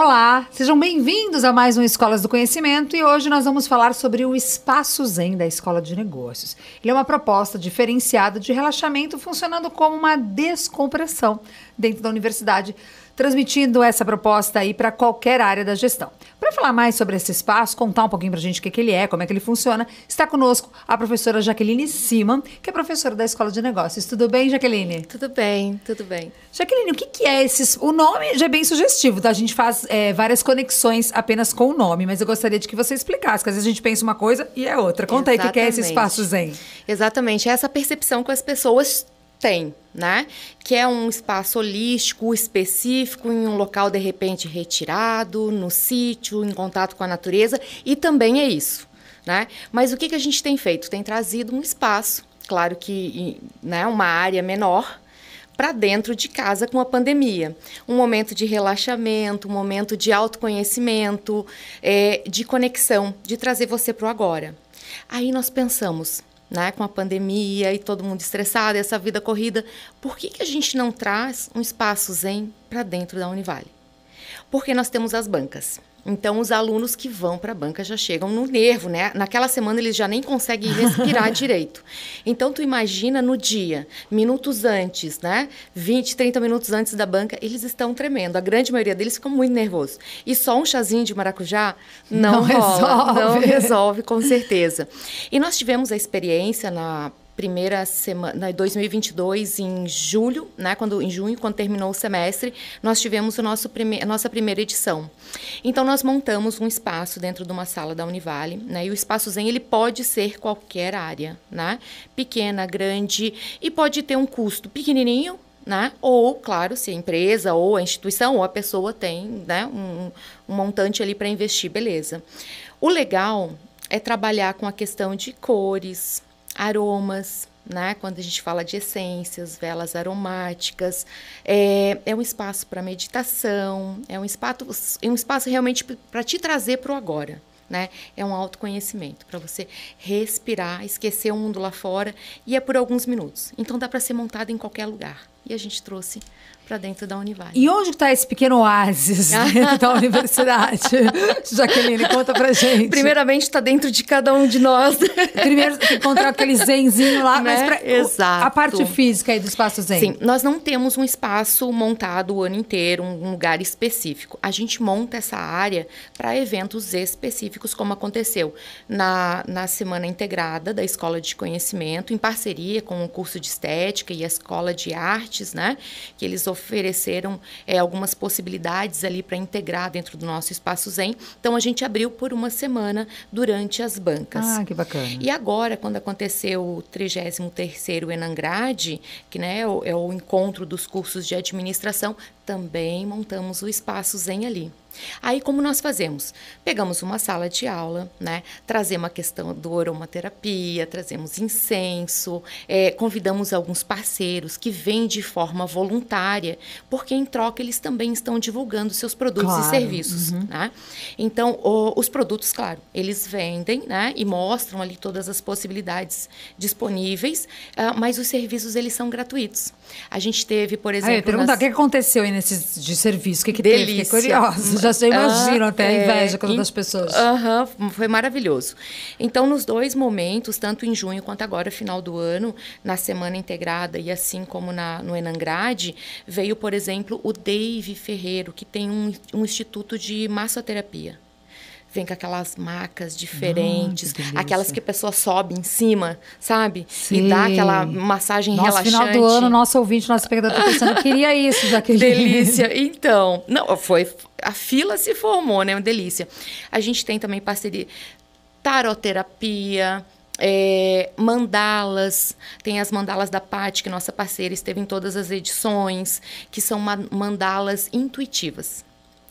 Olá, sejam bem-vindos a mais um Escolas do Conhecimento e hoje nós vamos falar sobre o Espaço Zen da Escola de Negócios. Ele é uma proposta diferenciada de relaxamento funcionando como uma descompressão dentro da universidade transmitindo essa proposta aí para qualquer área da gestão. Para falar mais sobre esse espaço, contar um pouquinho para a gente o que, que, ele é, como é que ele funciona, está conosco a professora Jaqueline Siman, que é professora da Escola de Negócios. Tudo bem, Jaqueline? Tudo bem, tudo bem. Jaqueline, o que, que é esse... O nome já é bem sugestivo, tá? A gente faz é, várias conexões apenas com o nome, mas eu gostaria de que você explicasse, que às vezes a gente pensa uma coisa e é outra. Conta Exatamente. aí o que, que é esse espaço zen. Exatamente, é essa percepção que as pessoas tem, né? Que é um espaço holístico específico em um local de repente retirado, no sítio, em contato com a natureza, e também é isso, né? Mas o que, que a gente tem feito? Tem trazido um espaço, claro que né, uma área menor, para dentro de casa com a pandemia. Um momento de relaxamento, um momento de autoconhecimento, é, de conexão, de trazer você para o agora. Aí nós pensamos, né, com a pandemia e todo mundo estressado, essa vida corrida, por que, que a gente não traz um espaço zen para dentro da Univale? Porque nós temos as bancas. Então, os alunos que vão para a banca já chegam no nervo, né? Naquela semana eles já nem conseguem respirar direito. Então, tu imagina no dia, minutos antes, né? 20, 30 minutos antes da banca, eles estão tremendo. A grande maioria deles ficam muito nervosos. E só um chazinho de maracujá não, não rola, resolve. Não resolve, com certeza. E nós tivemos a experiência na primeira semana, 2022, em julho, né, quando, em junho, quando terminou o semestre, nós tivemos o nosso prime, a nossa primeira edição. Então, nós montamos um espaço dentro de uma sala da Univale, né, e o espaço Zen ele pode ser qualquer área, né, pequena, grande, e pode ter um custo pequenininho, né? Ou, claro, se a empresa ou a instituição ou a pessoa tem né, um, um montante ali para investir, beleza. O legal é trabalhar com a questão de cores, aromas, né? Quando a gente fala de essências, velas aromáticas, é, é um espaço para meditação, é um espaço, é um espaço realmente para te trazer para o agora. Né? É um autoconhecimento para você respirar, esquecer o mundo lá fora e é por alguns minutos. Então dá para ser montado em qualquer lugar e a gente trouxe para dentro da Univale. E onde está esse pequeno oásis dentro da universidade? Jaqueline, conta para gente. Primeiramente, está dentro de cada um de nós. Primeiro, encontrar aquele zenzinho lá, né? mas pra, Exato. a parte física aí do espaço zen. Sim, nós não temos um espaço montado o ano inteiro, um lugar específico. A gente monta essa área para eventos específicos, como aconteceu na, na Semana Integrada da Escola de Conhecimento, em parceria com o curso de Estética e a Escola de Arte, né? Que eles ofereceram é, algumas possibilidades ali para integrar dentro do nosso espaço Zen. Então a gente abriu por uma semana durante as bancas. Ah, que bacana. E agora, quando aconteceu o 33º Enangrade, que né, é o, é o encontro dos cursos de administração, também montamos o espaço Zen ali. Aí como nós fazemos? Pegamos uma sala de aula, né? Trazemos a questão do aromaterapia, trazemos incenso, é, convidamos alguns parceiros que vêm de forma voluntária, porque em troca eles também estão divulgando seus produtos claro. e serviços, uhum. né? Então o, os produtos, claro, eles vendem, né? E mostram ali todas as possibilidades disponíveis, uh, mas os serviços eles são gratuitos. A gente teve, por exemplo, pergunta, nas... o que aconteceu aí nesses de serviço, o que, que Delícia. teve? Fiquei já sei ah, imaginam ah, até a é, inveja é, as pessoas. Aham, uh -huh, foi maravilhoso. Então, nos dois momentos, tanto em junho quanto agora, final do ano, na Semana Integrada e assim como na, no Enangrade, veio, por exemplo, o Dave Ferreiro, que tem um, um instituto de massoterapia vem com aquelas macas diferentes, aquelas que a pessoa sobe em cima, sabe? Sim. E dá aquela massagem nosso relaxante. No final do ano, nosso ouvinte, nosso espectador tá pensando, queria isso, Jaqueline. Delícia. Então, não, foi a fila se formou, né? Uma delícia. A gente tem também parceria taroterapia, é, mandalas, tem as mandalas da Pati, que é nossa parceira esteve em todas as edições, que são mandalas intuitivas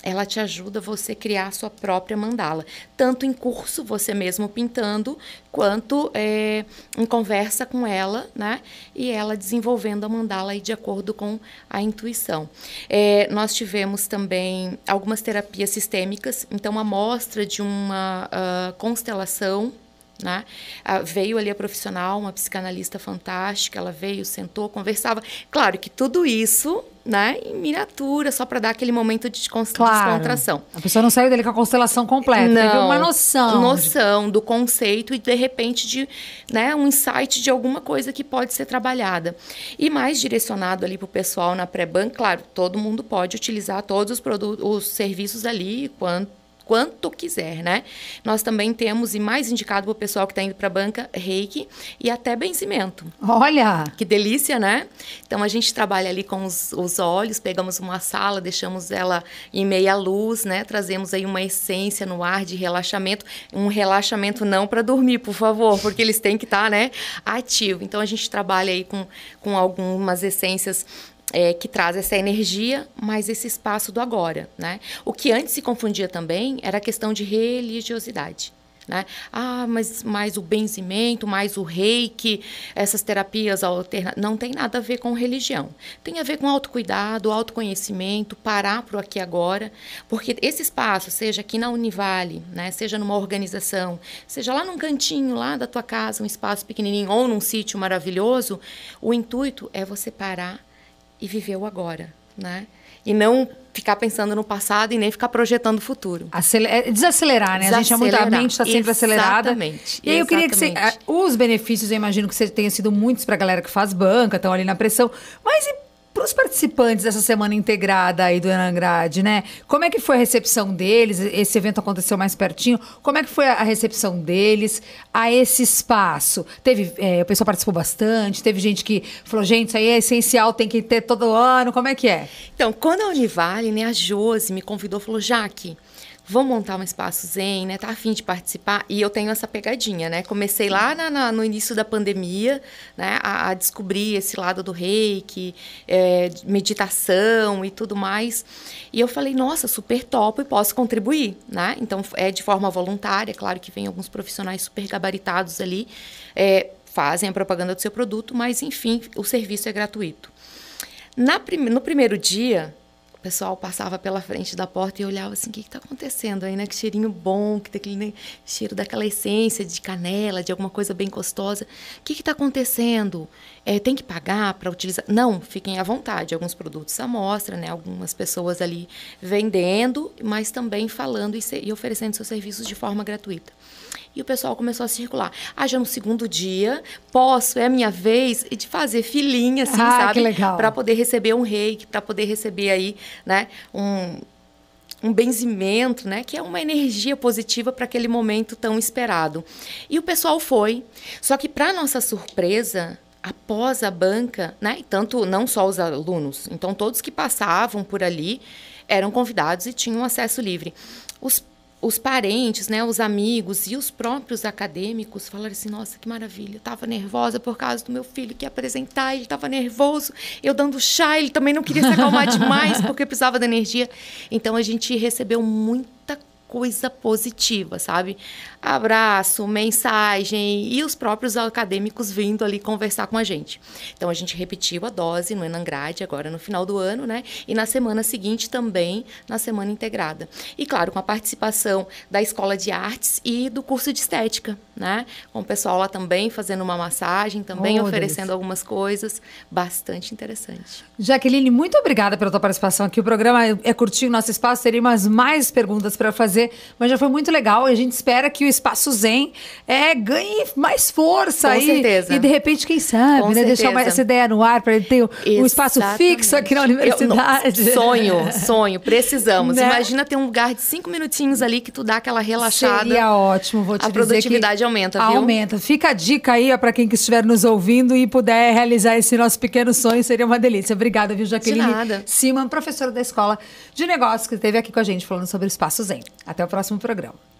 ela te ajuda você criar a sua própria mandala, tanto em curso você mesmo pintando, quanto é, em conversa com ela, né? E ela desenvolvendo a mandala aí de acordo com a intuição. É, nós tivemos também algumas terapias sistêmicas, então a mostra de uma uh, constelação né? Ah, veio ali a profissional, uma psicanalista fantástica, ela veio, sentou, conversava. Claro que tudo isso né, em miniatura, só para dar aquele momento de descontração. Claro. A pessoa não saiu dele com a constelação completa, não, teve uma noção. Noção do conceito e, de repente, de né, um insight de alguma coisa que pode ser trabalhada. E mais direcionado ali para o pessoal na pré-ban, claro, todo mundo pode utilizar todos os, produtos, os serviços ali, quanto quanto quiser, né? Nós também temos, e mais indicado para o pessoal que está indo para a banca, reiki e até benzimento. Olha! Que delícia, né? Então, a gente trabalha ali com os, os olhos, pegamos uma sala, deixamos ela em meia luz, né? Trazemos aí uma essência no ar de relaxamento. Um relaxamento não para dormir, por favor, porque eles têm que estar, tá, né, ativo. Então, a gente trabalha aí com, com algumas essências é, que traz essa energia, mas esse espaço do agora. Né? O que antes se confundia também era a questão de religiosidade. Né? Ah, mas mais o benzimento, mais o reiki, essas terapias alternativas. Não tem nada a ver com religião. Tem a ver com autocuidado, autoconhecimento, parar para o aqui e agora. Porque esse espaço, seja aqui na Univale, né? seja numa organização, seja lá num cantinho lá da tua casa, um espaço pequenininho ou num sítio maravilhoso, o intuito é você parar e viver o agora, né? E não ficar pensando no passado e nem ficar projetando o futuro. Acelerar, é, desacelerar, né? Desacelerar. A gente é muito, a mente está sempre acelerada. Exatamente. E aí eu queria que você. Os benefícios, eu imagino que você tenha sido muitos para a galera que faz banca, estão ali na pressão. Mas e para os participantes dessa semana integrada aí do Enangrade, né? Como é que foi a recepção deles? Esse evento aconteceu mais pertinho. Como é que foi a recepção deles a esse espaço? Teve, é, o pessoal participou bastante, teve gente que falou, gente, isso aí é essencial, tem que ter todo ano, como é que é? Então, quando a Univale, né, a Josi me convidou, falou, Jaque, vamos montar um espaço zen, né? Tá afim de participar? E eu tenho essa pegadinha, né? Comecei lá na, na, no início da pandemia, né? A, a descobrir esse lado do reiki, é, meditação e tudo mais. E eu falei, nossa, super top e posso contribuir, né? Então, é de forma voluntária, claro que vem alguns profissionais super gabaritados ali, é, fazem a propaganda do seu produto, mas enfim, o serviço é gratuito. Na prim no primeiro dia, o pessoal passava pela frente da porta e olhava assim, o que está acontecendo aí, né? Que cheirinho bom, que daquele tá né? cheiro daquela essência de canela, de alguma coisa bem gostosa. O que está acontecendo? É, tem que pagar para utilizar? Não, fiquem à vontade. Alguns produtos à mostra, né? Algumas pessoas ali vendendo, mas também falando e, e oferecendo seus serviços de forma gratuita. E o pessoal começou a circular. Ah, já no segundo dia, posso, é a minha vez de fazer filinha, assim, ah, sabe? Que legal. Pra poder receber um reiki, para poder receber aí, né, um um benzimento, né, que é uma energia positiva para aquele momento tão esperado. E o pessoal foi. Só que para nossa surpresa, após a banca, né, e tanto não só os alunos, então todos que passavam por ali eram convidados e tinham acesso livre. Os os parentes, né, os amigos e os próprios acadêmicos falaram assim: nossa, que maravilha, eu estava nervosa por causa do meu filho que ia apresentar, ele estava nervoso, eu dando chá, ele também não queria se acalmar demais porque precisava da energia. Então a gente recebeu muita coisa positiva, sabe? abraço, mensagem e os próprios acadêmicos vindo ali conversar com a gente. Então a gente repetiu a dose no Enangrade agora no final do ano, né? E na semana seguinte também na semana integrada. E claro, com a participação da Escola de Artes e do curso de estética, né? Com o pessoal lá também fazendo uma massagem, também oh, oferecendo Deus. algumas coisas, bastante interessante. Jaqueline, muito obrigada pela tua participação aqui. O programa é curtinho, nosso espaço teria mais mais perguntas para fazer, mas já foi muito legal a gente espera que o espaço Zen, é, ganhe mais força. Com e, certeza. E de repente, quem sabe, Com né? Certeza. Deixar essa ideia no ar para ele ter um espaço fixo aqui na universidade. Eu, sonho, sonho, precisamos. Né? Imagina ter um lugar de cinco minutinhos ali que tu dá aquela relaxada. Seria ótimo, vou te a dizer. A produtividade aumenta, viu? Aumenta. Fica a dica aí para quem que estiver nos ouvindo e puder realizar esse nosso pequeno sonho, seria uma delícia. Obrigada, viu, Jaqueline? De nada. Simon, professora da Escola de Negócios, que esteve aqui com a gente falando sobre o Espaço Zen. Até o próximo programa.